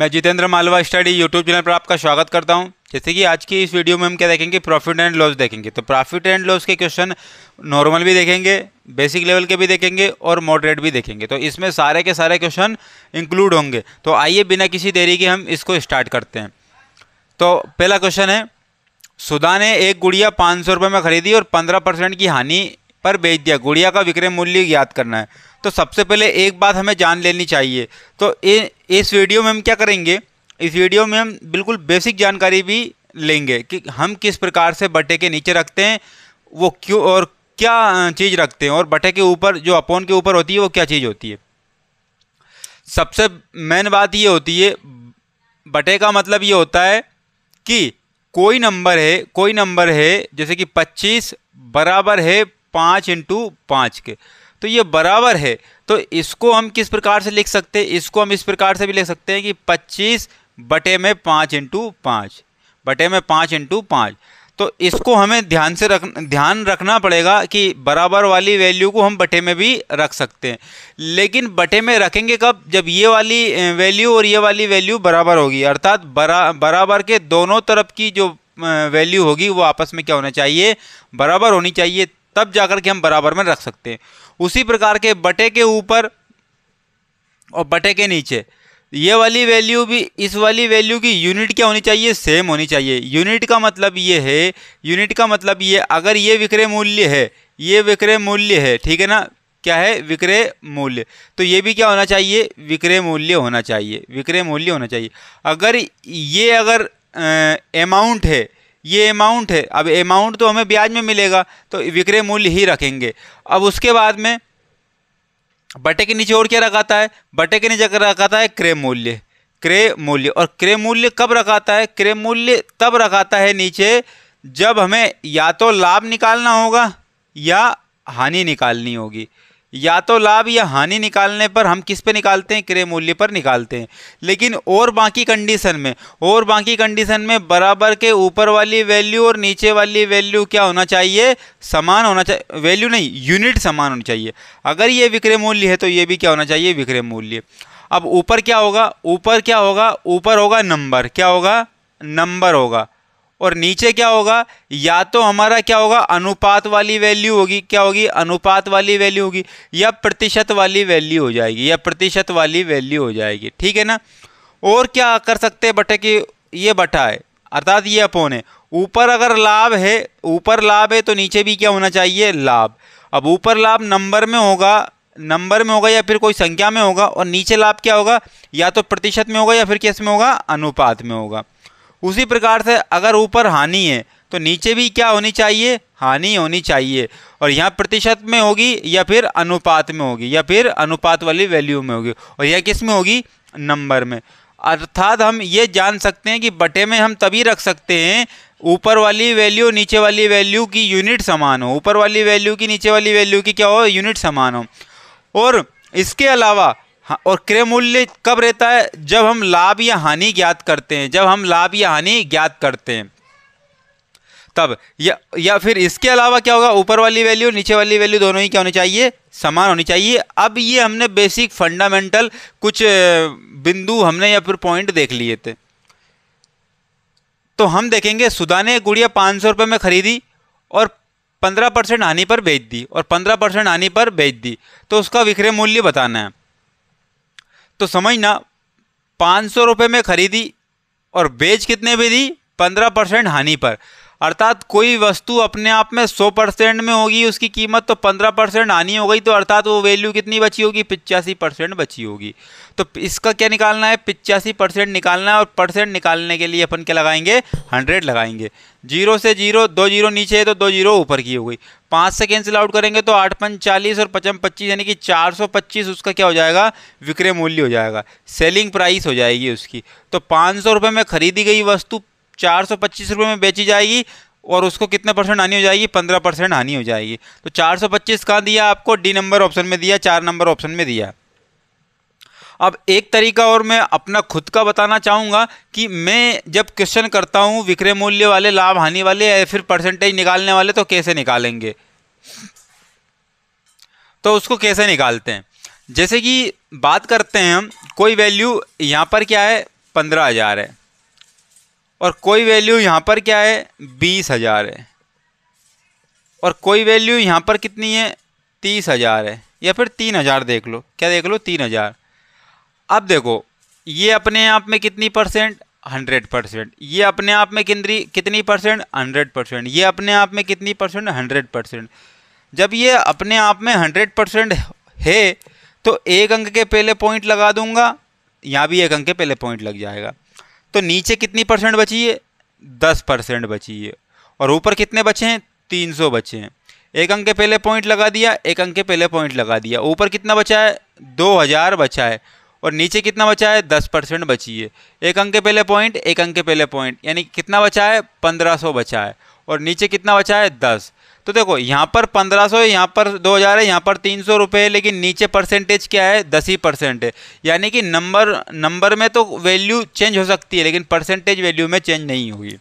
मैं Jitendra Malwa study YouTube channel पर आपका स्वागत करता हूं जैसे कि आज की इस वीडियो में हम क्या देखेंगे प्रॉफिट एंड लॉस देखेंगे तो प्रॉफिट एंड लॉस के क्वेश्चन नॉर्मल भी देखेंगे बेसिक लेवल के भी देखेंगे और मॉडरेट भी देखेंगे तो इसमें सारे के सारे क्वेश्चन इंक्लूड होंगे तो आइए बिना किसी देरी के हम इसको स्टार्ट करते हैं तो पहला क्वेश्चन है सुधा ने एक गुड़िया पाँच सौ में खरीदी और पंद्रह परसेंट की हानि पर बेच दिया गुड़िया का विक्रय मूल्य ज्ञात करना है तो सबसे पहले एक बात हमें जान लेनी चाहिए तो ए, इस वीडियो में हम क्या करेंगे इस वीडियो में हम बिल्कुल बेसिक जानकारी भी लेंगे कि हम किस प्रकार से बटे के नीचे रखते हैं वो क्यों और क्या चीज़ रखते हैं और बटे के ऊपर जो अपोन के ऊपर होती है वो क्या चीज़ होती है सबसे मेन बात ये होती है बटे का मतलब ये होता है कि कोई नंबर है कोई नंबर है जैसे कि 25 बराबर है पाँच इंटू पाँच के तो ये बराबर है तो इसको हम किस प्रकार से लिख सकते हैं इसको हम इस प्रकार से भी लिख सकते हैं कि पच्चीस बटे में पाँच इंटू पाँच बटे में पाँच इंटू पाँच तो इसको हमें ध्यान से रख ध्यान रखना पड़ेगा कि बराबर वाली वैल्यू को हम बटे में भी रख सकते हैं लेकिन बटे में रखेंगे कब जब ये वाली वैल्यू और ये वाली वैल्यू बराबर होगी अर्थात बरा बराबर के दोनों तरफ की जो वैल्यू होगी वो आपस में क्या होना चाहिए बराबर होनी चाहिए तब जाकर के हम बराबर में रख सकते हैं उसी प्रकार के बटे के ऊपर और बटे के नीचे ये वाली वैल्यू भी इस वाली वैल्यू की यूनिट क्या होनी चाहिए सेम होनी चाहिए यूनिट का मतलब ये है यूनिट का मतलब ये अगर ये विक्रय मूल्य है ये विक्रय मूल्य है ठीक है ना क्या है विक्रय मूल्य तो ये भी क्या होना चाहिए विक्रय मूल्य होना चाहिए विक्रय मूल्य होना चाहिए अगर ये अगर अमाउंट है ये अमाउंट है अब अमाउंट तो हमें ब्याज में मिलेगा तो विक्रय मूल्य ही रखेंगे अब उसके बाद में बटे के नीचे और क्या रखाता है बटे के नीचे रखाता है क्रय मूल्य क्रय मूल्य और क्रय मूल्य कब रखाता है क्रय मूल्य तब रखाता है नीचे जब हमें या तो लाभ निकालना होगा या हानि निकालनी होगी या तो लाभ या हानि निकालने पर हम किस पे निकालते हैं क्रय मूल्य पर निकालते हैं लेकिन और बाकी कंडीशन में और बाकी कंडीशन में बराबर के ऊपर वाली वैल्यू और नीचे वाली वैल्यू क्या होना चाहिए समान होना चाहिए वैल्यू नहीं यूनिट समान होनी चाहिए अगर ये विक्रय मूल्य है तो ये भी क्या होना चाहिए विक्रय मूल्य अब ऊपर क्या होगा ऊपर क्या होगा ऊपर होगा नंबर क्या होगा नंबर होगा और नीचे क्या होगा या तो हमारा क्या होगा अनुपात वाली वैल्यू होगी क्या होगी अनुपात वाली वैल्यू होगी या प्रतिशत वाली वैल्यू हो जाएगी या प्रतिशत वाली वैल्यू हो जाएगी ठीक है ना और क्या कर सकते हैं बटे कि ये बटा है अर्थात ये अपोन है ऊपर अगर लाभ है ऊपर लाभ है तो नीचे भी क्या होना चाहिए लाभ अब ऊपर लाभ नंबर में होगा नंबर में होगा या फिर कोई संख्या में होगा और नीचे लाभ क्या होगा या तो प्रतिशत में होगा या फिर किस में होगा अनुपात में होगा उसी प्रकार से अगर ऊपर हानि है तो नीचे भी क्या होनी चाहिए हानि होनी चाहिए और यहाँ प्रतिशत में होगी या फिर अनुपात में होगी या फिर अनुपात वाली वैल्यू में होगी और यह किस में होगी नंबर में अर्थात हम ये जान सकते हैं कि बटे में हम तभी रख सकते हैं ऊपर वाली वैल्यू नीचे वाली वैल्यू की यूनिट समान हो ऊपर वाली वैल्यू की नीचे वाली वैल्यू की क्या हो यूनिट समान हो और इसके अलावा हाँ, और क्रय मूल्य कब रहता है जब हम लाभ या हानि ज्ञात करते हैं जब हम लाभ या हानि ज्ञात करते हैं तब या या फिर इसके अलावा क्या होगा ऊपर वाली वैल्यू नीचे वाली वैल्यू दोनों ही क्या होनी चाहिए समान होनी चाहिए अब ये हमने बेसिक फंडामेंटल कुछ बिंदु हमने या फिर पॉइंट देख लिए थे तो हम देखेंगे सुधा ने गुड़िया पाँच सौ रुपये में खरीदी और पंद्रह परसेंट हानि पर बेच दी और पंद्रह परसेंट हानि पर बेच दी तो उसका विक्रय मूल्य बताना है तो समझना पाँच सौ रुपये में खरीदी और बेच कितने पे दी पंद्रह परसेंट हानि पर अर्थात कोई वस्तु अपने आप में सौ परसेंट में होगी उसकी कीमत तो पंद्रह परसेंट आनी हो गई तो अर्थात वो वैल्यू कितनी बची होगी पिचासी परसेंट बची होगी तो इसका क्या निकालना है पिचासी परसेंट निकालना है और परसेंट निकालने के लिए अपन क्या लगाएंगे हंड्रेड लगाएंगे जीरो से जीरो दो जीरो नीचे है तो दो जीरो ऊपर की हो गई पाँच से कैंसिल आउट करेंगे तो आठ पंच चालीस और पचम पच्चीस यानी कि चार सौ पच्चीस उसका क्या हो जाएगा विक्रय मूल्य हो जाएगा सेलिंग प्राइस हो जाएगी उसकी तो पाँच सौ रुपये में खरीदी गई वस्तु चार सौ पच्चीस रुपये में बेची जाएगी और उसको कितने परसेंट हानि हो जाएगी पंद्रह परसेंट हानि हो जाएगी तो चार सौ पच्चीस कहाँ दिया आपको डी नंबर ऑप्शन में दिया चार नंबर ऑप्शन में दिया अब एक तरीका और मैं अपना खुद का बताना चाहूँगा कि मैं जब क्वेश्चन करता हूँ विक्रय मूल्य वाले लाभ हानि वाले या फिर परसेंटेज निकालने वाले तो कैसे निकालेंगे तो उसको कैसे निकालते हैं जैसे कि बात करते हैं हम कोई वैल्यू यहाँ पर क्या है पंद्रह हज़ार है और कोई वैल्यू यहाँ पर क्या है बीस हज़ार है और कोई वैल्यू यहाँ पर कितनी है तीस हज़ार है या फिर तीन हज़ार देख लो क्या देख लो तीन हज़ार अब देखो ये अपने आप में कितनी परसेंट हंड्रेड परसेंट ये अपने आप में कितनी कितनी परसेंट हंड्रेड परसेंट ये अपने आप में कितनी परसेंट हंड्रेड परसेंट जब ये अपने आप में हंड्रेड परसेंट है तो एक अंक के पहले पॉइंट लगा दूंगा यहाँ भी एक अंक के पहले पॉइंट लग जाएगा तो नीचे कितनी परसेंट बची है दस परसेंट बची है और ऊपर कितने बचे हैं तीन सौ बचे हैं एक अंक के पहले पॉइंट लगा दिया एक अंक के पहले पॉइंट लगा दिया ऊपर कितना बचा है दो हज़ार बचा है और नीचे कितना बचा है दस परसेंट बची है एक अंक के पहले पॉइंट एक अंक के पहले पॉइंट यानी कितना बचा है पंद्रह सौ बचा है और नीचे कितना बचा है दस तो देखो यहाँ पर पंद्रह सौ यहाँ पर दो हज़ार है यहाँ पर तीन सौ रुपये है लेकिन नीचे परसेंटेज क्या है दस ही परसेंट है यानी कि नंबर नंबर में तो वैल्यू चेंज हो सकती है लेकिन परसेंटेज वैल्यू में चेंज नहीं हुई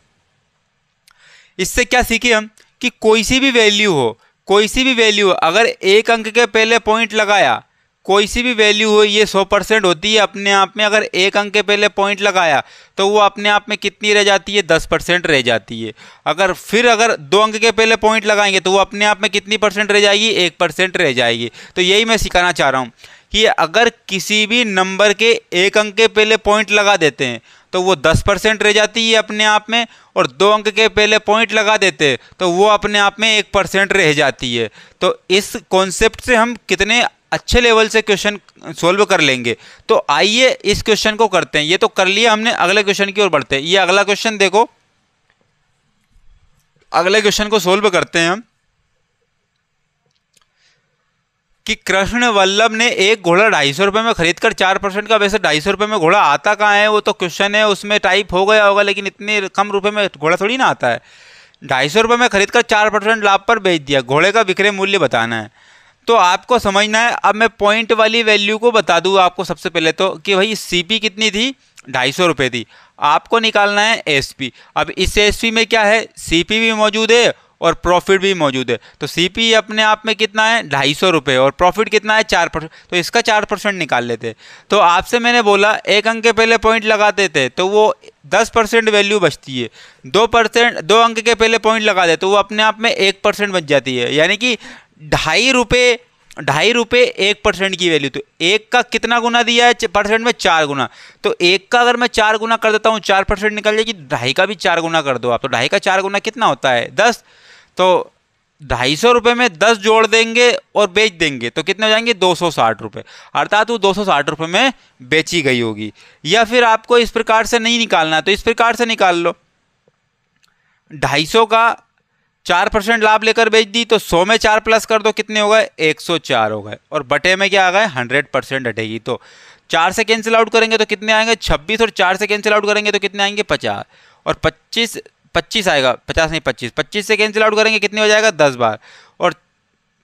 इससे क्या सीखे हम कि कोई सी भी वैल्यू हो कोई सी भी वैल्यू अगर एक अंक के पहले पॉइंट लगाया कोई सी भी वैल्यू हो ये सौ परसेंट होती है अपने आप में अगर एक अंक के पहले पॉइंट लगाया तो वो अपने आप में कितनी रह जाती है दस परसेंट रह जाती है अगर फिर अगर दो अंक के पहले पॉइंट लगाएंगे तो वो अपने आप में कितनी परसेंट रह जाएगी एक परसेंट रह जाएगी तो यही मैं सिखाना चाह रहा हूँ कि अगर किसी भी नंबर के एक अंक के पहले पॉइंट लगा देते हैं तो वो दस परसेंट रह जाती है अपने आप में और दो अंक के पहले पॉइंट लगा देते तो वो अपने आप में एक परसेंट रह जाती है तो इस कॉन्सेप्ट से हम कितने अच्छे लेवल से क्वेश्चन सोल्व कर लेंगे तो आइए इस क्वेश्चन को करते हैं ये तो कर लिया हमने अगले क्वेश्चन की ओर बढ़ते हैं ये अगला क्वेश्चन देखो अगले क्वेश्चन को सोल्व करते हैं हम कि कृष्ण वल्लभ ने एक घोड़ा ढाई सौ रुपये में खरीद कर चार परसेंट का वैसे ढाई सौ रुपये में घोड़ा आता कहाँ है वो तो क्वेश्चन है उसमें टाइप हो गया होगा लेकिन इतने कम रुपए में घोड़ा थोड़ी ना आता है ढाई सौ रुपये में खरीद कर चार परसेंट लाभ पर बेच दिया घोड़े का विक्रय मूल्य बताना है तो आपको समझना है अब मैं पॉइंट वाली वैल्यू को बता दूँ आपको सबसे पहले तो कि भाई सी कितनी थी ढाई सौ रुपये थी आपको निकालना है एस अब इस एस में क्या है सी भी मौजूद है और प्रॉफिट भी मौजूद है तो सी अपने आप में कितना है ढाई सौ रुपये और प्रॉफिट कितना है चार परसेंट तो इसका चार परसेंट निकाल लेते तो आपसे मैंने बोला एक अंक के पहले पॉइंट लगा देते तो वो दस परसेंट वैल्यू बचती है दो परसेंट दो अंक के पहले पॉइंट लगा दे तो वो अपने आप में एक परसेंट बच जाती है यानी कि ढाई रुपये ढाई रुपये एक परसेंट की वैल्यू तो एक का कितना गुना दिया है परसेंट में चार गुना तो एक का अगर मैं चार गुना कर देता हूँ चार परसेंट निकल जाएगी ढाई का भी चार गुना कर दो आप तो ढाई का चार गुना कितना होता है दस तो ढाई सौ रुपये में दस जोड़ देंगे और बेच देंगे तो कितने हो जाएंगे दो सौ साठ रुपये अर्थात वो दो सौ साठ रुपये में बेची गई होगी या फिर आपको इस प्रकार से नहीं निकालना तो इस प्रकार से निकाल लो ढाई सौ का चार परसेंट लाभ लेकर बेच दी तो सौ में चार प्लस कर दो कितने हो गए एक सौ चार हो गए और बटे में क्या आ गए हंड्रेड परसेंट हटेगी तो चार से कैंसिल आउट करेंगे तो कितने आएंगे छब्बीस और चार से कैंसिल आउट करेंगे तो कितने आएंगे पचास और पच्चीस पच्चीस आएगा पचास नहीं पच्चीस पच्चीस से कैंसिल आउट करेंगे कितने हो जाएगा दस बार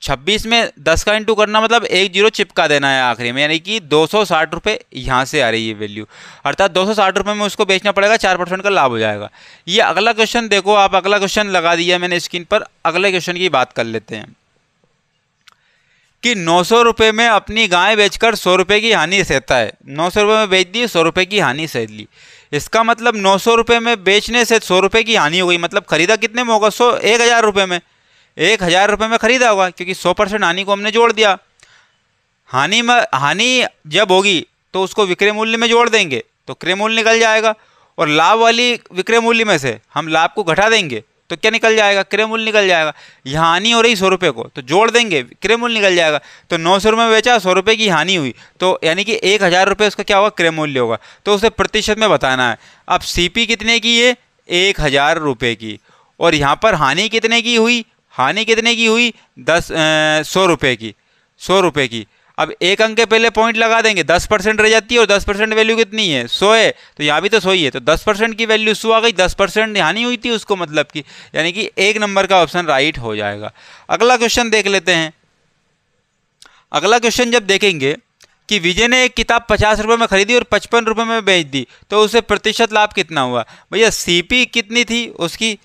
छब्बीस में दस का इंटू करना मतलब एक जीरो चिपका देना है आखिरी में यानी कि दो सौ साठ रुपये यहाँ से आ रही है वैल्यू अर्थात दो सौ साठ रुपये में उसको बेचना पड़ेगा चार परसेंट का लाभ हो जाएगा ये अगला क्वेश्चन देखो आप अगला क्वेश्चन लगा दिया मैंने स्क्रीन पर अगले क्वेश्चन की बात कर लेते हैं कि नौ सौ रुपये में अपनी गाय बेचकर सौ रुपये की हानि सहता है नौ सौ रुपये में बेच दी सौ रुपये की हानि सह ली इसका मतलब नौ सौ रुपये में बेचने से सौ रुपये की हानि हो गई मतलब खरीदा कितने में होगा सौ एक हज़ार रुपये में एक हज़ार रुपये में ख़रीदा होगा क्योंकि सौ परसेंट हानि को हमने जोड़ दिया हानि में हानि जब होगी तो उसको विक्रय मूल्य में जोड़ देंगे तो क्रय मूल्य निकल जाएगा और लाभ वाली विक्रय मूल्य में से हम लाभ को घटा देंगे तो क्या निकल जाएगा क्रय मूल्य निकल जाएगा यहाँ हानि हो रही सौ रुपये को तो जोड़ देंगे क्रय मूल्य निकल जाएगा तो नौ सौ रुपये में बेचा सौ रुपये की हानि हुई तो यानी कि एक हज़ार रुपये उसका क्या होगा क्रय मूल्य होगा तो उसे प्रतिशत में बताना है अब सीपी कितने की है एक हज़ार रुपये की और यहाँ पर हानि कितने की हुई हानि कितने की हुई दस सौ रुपये की सौ रुपये की अब एक अंक के पहले पॉइंट लगा देंगे दस परसेंट रह जाती है और दस परसेंट वैल्यू कितनी है सो है तो यहाँ भी तो सो ही है तो दस परसेंट की वैल्यू सो आ गई दस परसेंट हानि हुई थी उसको मतलब कि यानी कि एक नंबर का ऑप्शन राइट हो जाएगा अगला क्वेश्चन देख लेते हैं अगला क्वेश्चन जब देखेंगे कि विजय ने एक किताब पचास रुपये में खरीदी और पचपन रुपये में बेच दी तो उसे प्रतिशत लाभ कितना हुआ भैया सी कितनी थी उसकी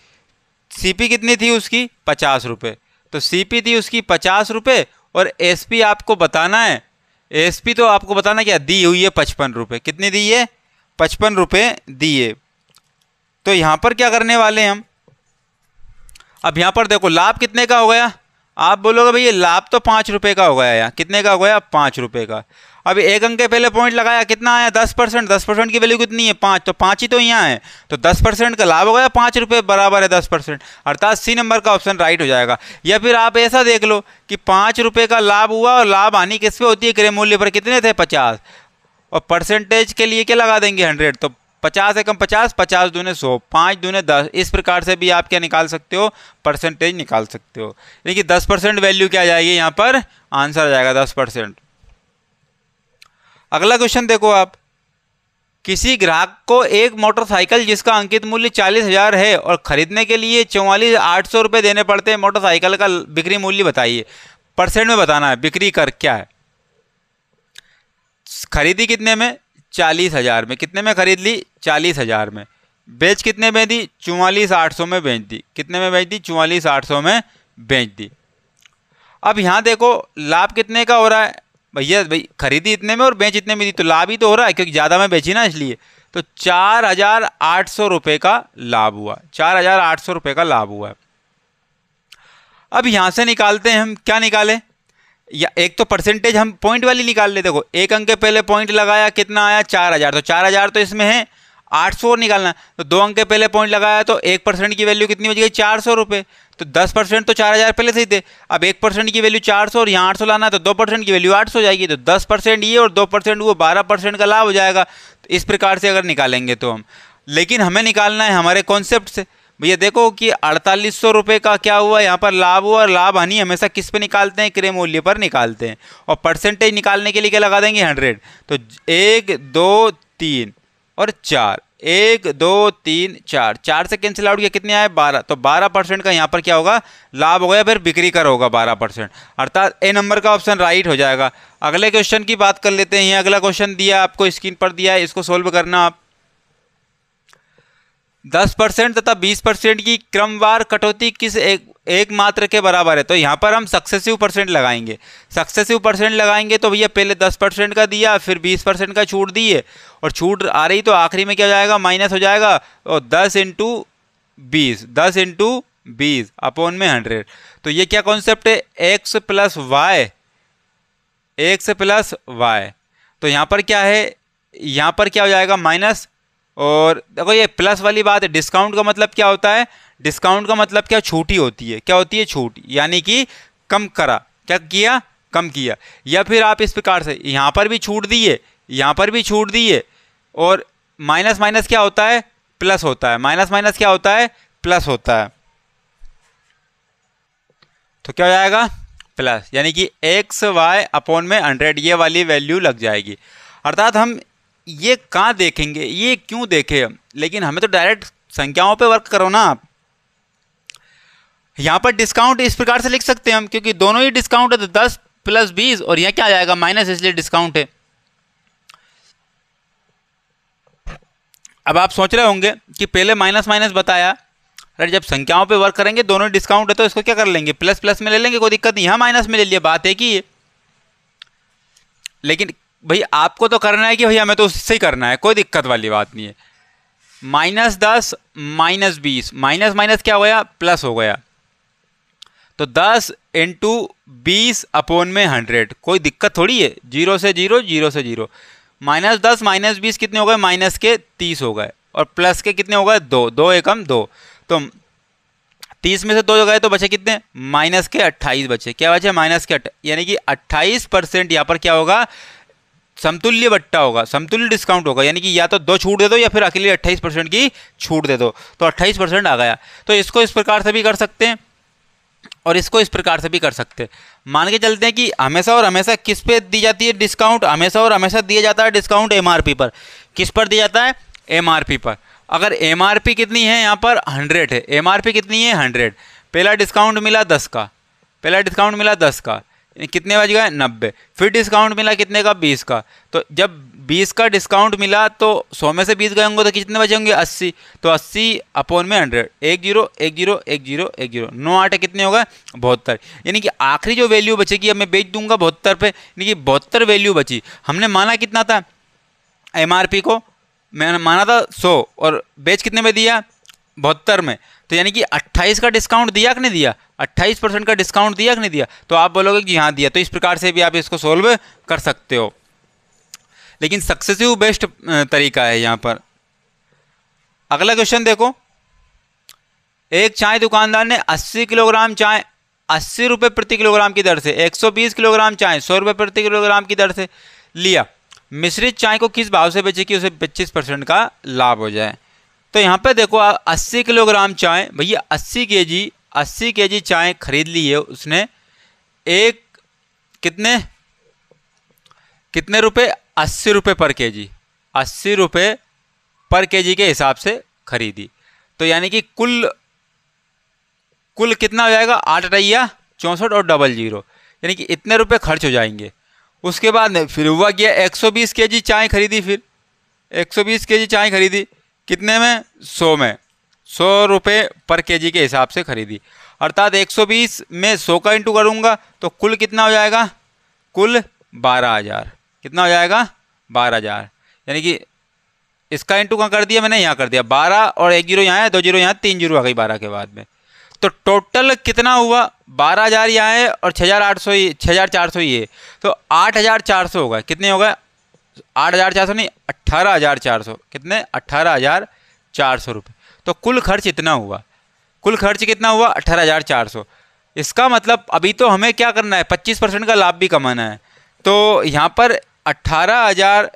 सीपी कितनी थी उसकी पचास रुपये तो सीपी थी उसकी पचास रुपये और एसपी आपको बताना है एसपी तो आपको बताना क्या दी हुई है पचपन रुपये कितनी दी है पचपन रुपये दिए तो यहाँ पर क्या करने वाले हैं हम अब यहाँ पर देखो लाभ कितने का हो गया आप बोलोगे भैया लाभ तो पाँच रुपये का हो गया यहाँ कितने का हो गया पाँच रुपये का अब एक अंक के पहले पॉइंट लगाया कितना आया दस परसेंट दस परसेंट की वैल्यू कितनी है पाँच तो पाँच ही तो यहाँ है तो दस परसेंट का लाभ हो गया पाँच रुपये बराबर है दस परसेंट अर्थात सी नंबर का ऑप्शन राइट हो जाएगा या फिर आप ऐसा देख लो कि पाँच रुपये का लाभ हुआ और लाभ हानि किस पर होती है क्रय मूल्य पर कितने थे पचास और परसेंटेज के लिए क्या लगा देंगे हंड्रेड तो पचास एकम पचास पचास दूने सौ पाँच दूने दस इस प्रकार से भी आप क्या निकाल सकते हो परसेंटेज निकाल सकते हो देखिए दस परसेंट वैल्यू क्या जाएगी यहाँ पर आंसर आ जाएगा दस परसेंट अगला क्वेश्चन देखो आप किसी ग्राहक को एक मोटरसाइकिल जिसका अंकित मूल्य चालीस हज़ार है और ख़रीदने के लिए चौवालीस आठ सौ रुपये देने पड़ते हैं मोटरसाइकिल का बिक्री मूल्य बताइए परसेंट में बताना है बिक्री कर क्या है खरीदी कितने में चालीस हज़ार में कितने में खरीद ली चालीस हज़ार में बेच कितने में दी चौवालीस आठ सौ में बेच दी कितने में बेच दी चौवालीस आठ सौ में बेच दी अब यहाँ देखो लाभ कितने का हो रहा है भैया भाई खरीदी इतने में और बेच इतने में दी तो लाभ ही तो हो रहा है क्योंकि ज़्यादा में बेची ना इसलिए तो चार हज़ार आठ सौ रुपये का लाभ हुआ चार हज़ार आठ सौ रुपये का लाभ हुआ अब यहाँ से निकालते हैं हम क्या निकालें या एक तो परसेंटेज हम पॉइंट वाली निकाल लेते देखो एक अंक के पहले पॉइंट लगाया कितना आया चार हज़ार तो चार हज़ार तो इसमें है आठ सौ निकालना तो दो अंक के पहले पॉइंट लगाया तो एक परसेंट की वैल्यू कितनी हो जाएगी चार सौ रुपये तो दस परसेंट तो चार हज़ार पहले से ही थे अब एक परसेंट की वैल्यू चार सौ और यहाँ आठ सौ लाना है तो दो परसेंट की वैल्यू आठ सौ जाएगी तो दस परसेंट ये और दो परसेंट वो बारह परसेंट का लाभ हो जाएगा तो इस प्रकार से अगर निकालेंगे तो हम लेकिन हमें निकालना है हमारे कॉन्सेप्ट से भैया देखो कि अड़तालीस सौ रुपये का क्या हुआ यहाँ पर लाभ हुआ और लाभ हानि हमेशा किस पे निकालते हैं क्रय मूल्य पर निकालते हैं और परसेंटेज निकालने के लिए क्या लगा देंगे हंड्रेड तो एक दो तीन और चार एक दो तीन चार चार से कैंसिल आउट किया कितने आए बारह तो बारह परसेंट का यहाँ पर क्या होगा लाभ होगा या फिर बिक्री कर होगा बारह परसेंट अर्थात ए नंबर का ऑप्शन राइट हो जाएगा अगले क्वेश्चन की बात कर लेते हैं अगला क्वेश्चन दिया आपको स्क्रीन पर दिया है इसको सोल्व करना आप दस परसेंट तथा बीस परसेंट की क्रमवार कटौती किस एक एक मात्र के बराबर है तो यहाँ पर हम सक्सेसिव परसेंट लगाएंगे सक्सेसिव परसेंट लगाएंगे तो भैया पहले दस परसेंट का दिया फिर बीस परसेंट का छूट दिए और छूट आ रही तो आखिरी में क्या हो जाएगा माइनस हो जाएगा और दस इंटू बीस दस इंटू बीस अपॉन में हंड्रेड तो ये क्या कॉन्सेप्ट है X plus Y X plus Y तो यहाँ पर क्या है यहाँ पर क्या हो जाएगा माइनस और देखो ये प्लस वाली बात है डिस्काउंट का मतलब क्या होता है डिस्काउंट का मतलब क्या छूटी होती है क्या होती है छूट यानी कि कम करा क्या किया कम किया या फिर आप इस प्रकार से यहाँ पर भी छूट दिए यहाँ पर भी छूट दिए और माइनस माइनस क्या होता है प्लस होता है माइनस माइनस क्या होता है प्लस होता है तो क्या हो जाएगा प्लस यानी कि एक्स वाई अपॉन में हंड्रेड ये वाली वैल्यू लग जाएगी अर्थात हम ये कहाँ देखेंगे ये क्यों देखें लेकिन हमें तो डायरेक्ट संख्याओं पे वर्क करो ना आप यहाँ पर डिस्काउंट इस प्रकार से लिख सकते हैं हम क्योंकि दोनों ही डिस्काउंट है तो दस प्लस बीस और यहाँ क्या आ जाएगा माइनस इसलिए डिस्काउंट है अब आप सोच रहे होंगे कि पहले माइनस माइनस बताया अरे जब संख्याओं पे वर्क करेंगे दोनों डिस्काउंट है तो इसको क्या कर लेंगे प्लस प्लस में ले लेंगे कोई दिक्कत नहीं यहाँ माइनस में ले लिया बात है कि लेकिन भाई आपको तो करना है कि भैया हमें तो उससे ही करना है कोई दिक्कत वाली बात नहीं है माइनस दस माइनस बीस माइनस माइनस क्या हो गया प्लस हो गया तो 10 इंटू बीस अपोन में हंड्रेड कोई दिक्कत थोड़ी है जीरो से जीरो जीरो से जीरो माइनस दस माइनस बीस कितने हो गए माइनस के तीस हो गए और प्लस के कितने हो गए दो दो एकम दो तो तीस में से दो हो गए तो बचे कितने माइनस के अट्ठाईस बचे क्या बचे माइनस के यानी कि अट्ठाईस परसेंट यहाँ पर क्या होगा समतुल्य बट्टा होगा समतुल्य डिस्काउंट होगा यानी कि या तो दो छूट दे दो या फिर अकेले अट्ठाईस परसेंट की छूट दे दो तो अट्ठाईस परसेंट आ गया तो इसको इस प्रकार से भी कर सकते हैं और इसको इस प्रकार से भी कर सकते हैं मान के चलते हैं कि हमेशा और हमेशा किस पे दी जाती है डिस्काउंट हमेशा और हमेशा दिया जाता है डिस्काउंट एम पर किस पर दिया जाता है एम पर अगर एम कितनी है यहाँ पर हंड्रेड है एम कितनी है हंड्रेड पहला डिस्काउंट मिला दस का पहला डिस्काउंट मिला दस का कितने बज गए नब्बे फिर डिस्काउंट मिला कितने का बीस का तो जब बीस का डिस्काउंट मिला तो सौ में से बीस गए होंगे तो कितने बचे होंगे अस्सी तो अस्सी अपॉन में हंड्रेड एक जीरो एक जीरो एक जीरो एक जीरो नौ आठ कितने होगा बहत्तर यानी कि आखिरी जो वैल्यू बचेगी अब मैं बेच दूंगा बहत्तर पे यानी कि बहत्तर वैल्यू बची हमने माना कितना था एम को मैंने माना था सौ और बेच कितने में दिया बहत्तर में तो यानी कि अट्ठाईस का डिस्काउंट दिया कि नहीं दिया अट्ठाईस परसेंट का डिस्काउंट दिया कि नहीं दिया तो आप बोलोगे कि हाँ दिया तो इस प्रकार से भी आप इसको सोल्व कर सकते हो लेकिन सक्सेसिव बेस्ट तरीका है यहाँ पर अगला क्वेश्चन देखो एक चाय दुकानदार ने 80 किलोग्राम चाय अस्सी रुपये प्रति किलोग्राम की दर से 120 किलोग्राम चाय सौ रुपये प्रति किलोग्राम की दर से लिया मिश्रित चाय को किस भाव से बेचे कि उसे 25 परसेंट का लाभ हो जाए तो यहाँ पे देखो अस्सी किलोग्राम चाय भैया अस्सी के जी अस्सी के जी चाय खरीद ली है उसने एक कितने कितने रुपए अस्सी रुपये पर के जी अस्सी रुपये पर के जी के हिसाब से खरीदी तो यानी कि कुल कुल कितना हो जाएगा आठ अटैया चौंसठ और डबल जीरो यानी कि इतने रुपए खर्च हो जाएंगे उसके बाद फिर हुआ गया के जी चाय खरीदी फिर एक सौ बीस के जी चाय खरीदी कितने में सौ में सौ रुपये पर के जी के हिसाब से खरीदी अर्थात एक सौ बीस में सौ का इंटू करूँगा तो कुल कितना हो जाएगा कुल बारह हज़ार कितना हो जाएगा बारह हज़ार यानी कि इसका इंटू कहाँ कर दिया मैंने यहाँ कर दिया बारह और एक जीरो यहाँ है दो जीरो यहाँ तीन जीरो आ गई बारह के बाद में तो टोटल कितना हुआ बारह हज़ार यहाँ है और छः हज़ार आठ सौ छः हज़ार चार सौ ये तो आठ हज़ार चार सौ होगा कितने हो गए आठ हज़ार चार सौ नहीं अट्ठारह हज़ार चार सौ कितने अट्ठारह हज़ार चार सौ रुपये तो कुल खर्च इतना हुआ कुल खर्च कितना हुआ अट्ठारह हज़ार चार सौ इसका मतलब अभी तो हमें क्या करना है पच्चीस परसेंट का लाभ भी कमाना है तो यहाँ पर अट्ठारह हज़ार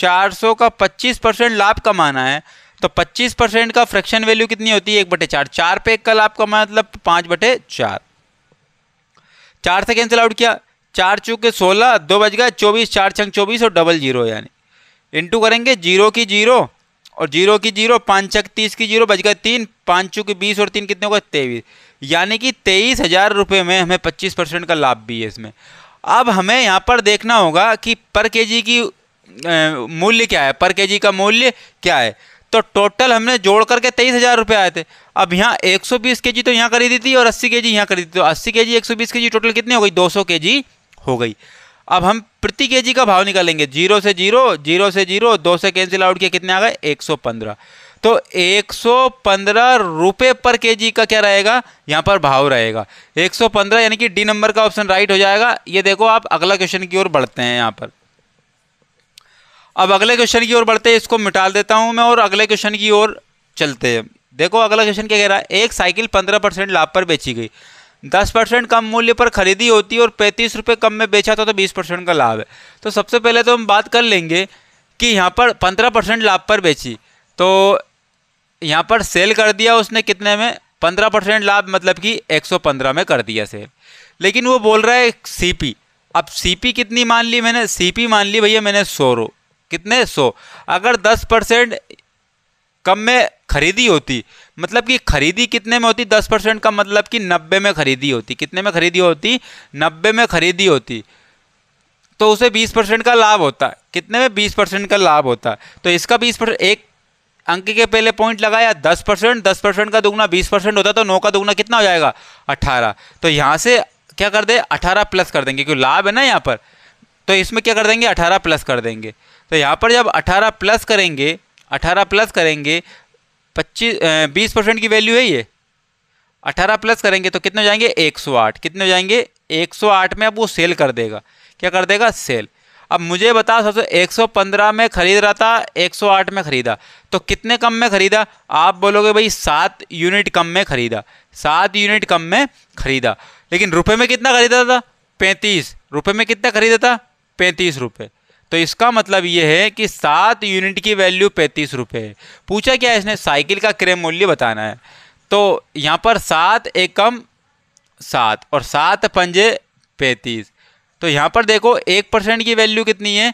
चार सौ का पच्चीस परसेंट लाभ कमाना है तो पच्चीस परसेंट का फ्रैक्शन वैल्यू कितनी होती है एक बटे चार चार पे एक का लाभ कमाना मतलब पाँच बटे चार चार से कैंसिल आउट किया चार चूके सोलह दो बज गए चौबीस चार छंग चौबीस और डबल जीरो यानी इंटू करेंगे जीरो की जीरो और जीरो की जीरो पाँच छक तीस की जीरो बज गए तीन पाँच चूके बीस और तीन कितने हो गए तेईस यानी कि तेईस हज़ार रुपये में हमें पच्चीस परसेंट का लाभ भी है इसमें अब हमें यहाँ पर देखना होगा कि पर केजी की मूल्य क्या है पर केजी का मूल्य क्या है तो टोटल हमने जोड़ करके तेईस हज़ार रुपये आए थे अब यहाँ एक सौ बीस के जी तो यहाँ खरीदी थी और अस्सी के जी यहाँ खरीदी तो अस्सी के जी एक सौ बीस के जी टोटल कितनी हो गई दो सौ के जी हो गई अब हम प्रति के जी का भाव निकालेंगे जीरो से जीरो जीरो से जीरो दो से कैंसिल आउट किया कितने आ गए एक सौ पंद्रह तो 115 रुपए पर केजी का क्या रहेगा यहाँ पर भाव रहेगा 115 यानी कि डी नंबर का ऑप्शन राइट हो जाएगा ये देखो आप अगला क्वेश्चन की ओर बढ़ते हैं यहाँ पर अब अगले क्वेश्चन की ओर बढ़ते हैं इसको मिटा देता हूँ मैं और अगले क्वेश्चन की ओर चलते हैं देखो अगला क्वेश्चन क्या कह रहा है एक साइकिल पंद्रह परसेंट लाभ पर बेची गई दस परसेंट कम मूल्य पर खरीदी होती है और पैंतीस रुपये कम में बेचा था तो बीस परसेंट का लाभ है तो सबसे पहले तो हम बात कर लेंगे कि यहाँ पर पंद्रह परसेंट लाभ पर बेची तो यहाँ पर सेल कर दिया उसने कितने में पंद्रह परसेंट लाभ मतलब कि एक सौ पंद्रह में कर दिया सेल लेकिन वो बोल रहा है सीपी अब सीपी कितनी मान ली मैंने सीपी मान ली भैया मैंने सौ रो कितने सौ अगर दस परसेंट कम में खरीदी होती मतलब कि खरीदी कितने में होती दस परसेंट का मतलब कि नब्बे में खरीदी होती कितने में खरीदी होती नब्बे में खरीदी होती तो उसे बीस परसेंट का लाभ होता कितने में बीस परसेंट का लाभ होता तो इसका बीस परसेंट एक अंक के पहले पॉइंट लगाया दस परसेंट दस परसेंट का दुगना बीस परसेंट होता तो नौ का दुगना कितना हो जाएगा अट्ठारह तो यहाँ से क्या कर दे अठारह प्लस कर देंगे क्योंकि लाभ है ना यहाँ पर तो इसमें क्या कर देंगे अठारह प्लस कर देंगे तो यहाँ पर जब अठारह प्लस करेंगे अठारह प्लस करेंगे पच्चीस बीस परसेंट की वैल्यू है ये अठारह प्लस करेंगे तो कितने हो जाएंगे एक सौ आठ कितने हो जाएंगे एक सौ आठ में अब वो सेल कर देगा क्या कर देगा सेल अब मुझे बताओ सबसे 115 में ख़रीद रहा था 108 में ख़रीदा तो कितने कम में ख़रीदा आप बोलोगे भाई सात यूनिट कम में ख़रीदा सात यूनिट कम में ख़रीदा लेकिन रुपए में कितना ख़रीदा था पैंतीस रुपये में कितना ख़रीदा था पैंतीस रुपये तो इसका मतलब ये है कि सात यूनिट की वैल्यू पैंतीस रुपये है पूछा क्या है इसने साइकिल का क्रय मूल्य बताना है तो यहाँ पर सात एकम सात और सात पंजे पैंतीस तो यहाँ पर देखो एक परसेंट की वैल्यू कितनी है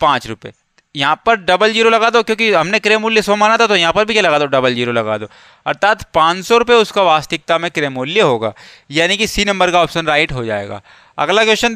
पाँच रुपये यहाँ पर डबल जीरो लगा दो क्योंकि हमने क्रय मूल्य सौ माना था तो यहाँ पर भी क्या लगा दो डबल जीरो लगा दो अर्थात पाँच सौ रुपये उसका वास्तविकता में क्रय मूल्य होगा यानी कि सी नंबर का ऑप्शन राइट हो जाएगा अगला क्वेश्चन